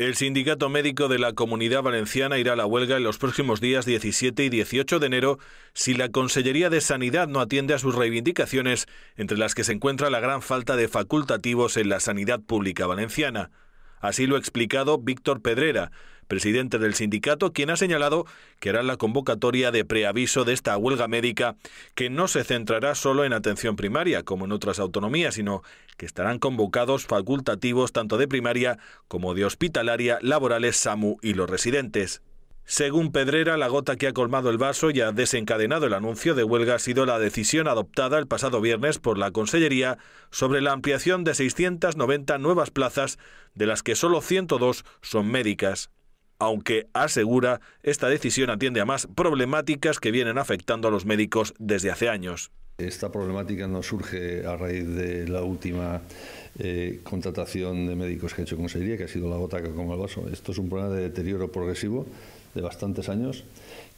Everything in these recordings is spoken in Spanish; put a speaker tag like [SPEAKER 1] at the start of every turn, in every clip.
[SPEAKER 1] El Sindicato Médico de la Comunidad Valenciana irá a la huelga en los próximos días 17 y 18 de enero si la Consellería de Sanidad no atiende a sus reivindicaciones, entre las que se encuentra la gran falta de facultativos en la sanidad pública valenciana. Así lo ha explicado Víctor Pedrera, presidente del sindicato, quien ha señalado que hará la convocatoria de preaviso de esta huelga médica, que no se centrará solo en atención primaria, como en otras autonomías, sino que estarán convocados facultativos tanto de primaria como de hospitalaria, laborales, SAMU y los residentes. Según Pedrera, la gota que ha colmado el vaso y ha desencadenado el anuncio de huelga ha sido la decisión adoptada el pasado viernes por la Consellería sobre la ampliación de 690 nuevas plazas, de las que solo 102 son médicas aunque asegura esta decisión atiende a más problemáticas que vienen afectando a los médicos desde hace años.
[SPEAKER 2] Esta problemática no surge a raíz de la última eh, contratación de médicos que ha hecho Consejería, que ha sido la gota que con el vaso. Esto es un problema de deterioro progresivo de bastantes años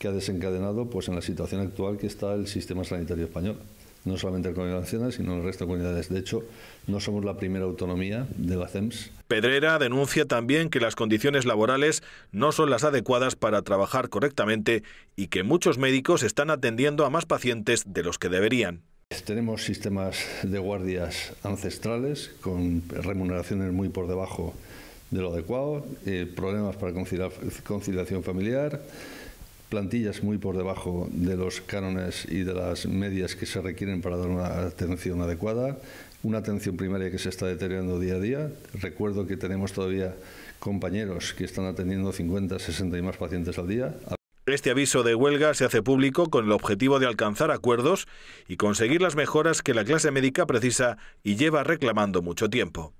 [SPEAKER 2] que ha desencadenado pues, en la situación actual que está el sistema sanitario español no solamente el Comunidad Valenciana, sino el resto de comunidades. De hecho, no somos la primera autonomía de la CEMS.
[SPEAKER 1] Pedrera denuncia también que las condiciones laborales no son las adecuadas para trabajar correctamente y que muchos médicos están atendiendo a más pacientes de los que deberían.
[SPEAKER 2] Tenemos sistemas de guardias ancestrales con remuneraciones muy por debajo de lo adecuado, eh, problemas para conciliación familiar, plantillas muy por debajo de los cánones y de las medias que se requieren para dar una atención adecuada, una atención primaria que se está deteriorando día a día. Recuerdo que tenemos todavía compañeros que están atendiendo 50, 60 y más pacientes al día.
[SPEAKER 1] Este aviso de huelga se hace público con el objetivo de alcanzar acuerdos y conseguir las mejoras que la clase médica precisa y lleva reclamando mucho tiempo.